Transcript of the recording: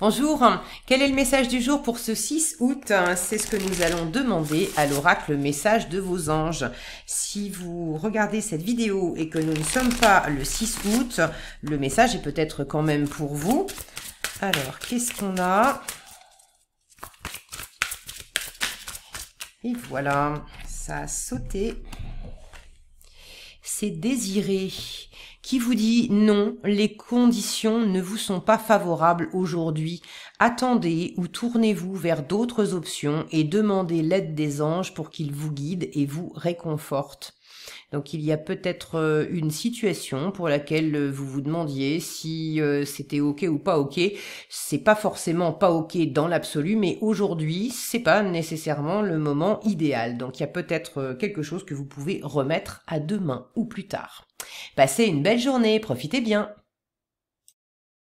Bonjour, quel est le message du jour pour ce 6 août C'est ce que nous allons demander à l'oracle message de vos anges. Si vous regardez cette vidéo et que nous ne sommes pas le 6 août, le message est peut-être quand même pour vous. Alors, qu'est-ce qu'on a Et voilà, ça a sauté. C'est désiré qui vous dit non, les conditions ne vous sont pas favorables aujourd'hui, attendez ou tournez-vous vers d'autres options et demandez l'aide des anges pour qu'ils vous guident et vous réconfortent. Donc il y a peut-être euh, une situation pour laquelle euh, vous vous demandiez si euh, c'était ok ou pas ok. C'est pas forcément pas ok dans l'absolu, mais aujourd'hui c'est pas nécessairement le moment idéal. Donc il y a peut-être quelque chose que vous pouvez remettre à demain ou plus tard. Passez une belle journée, profitez bien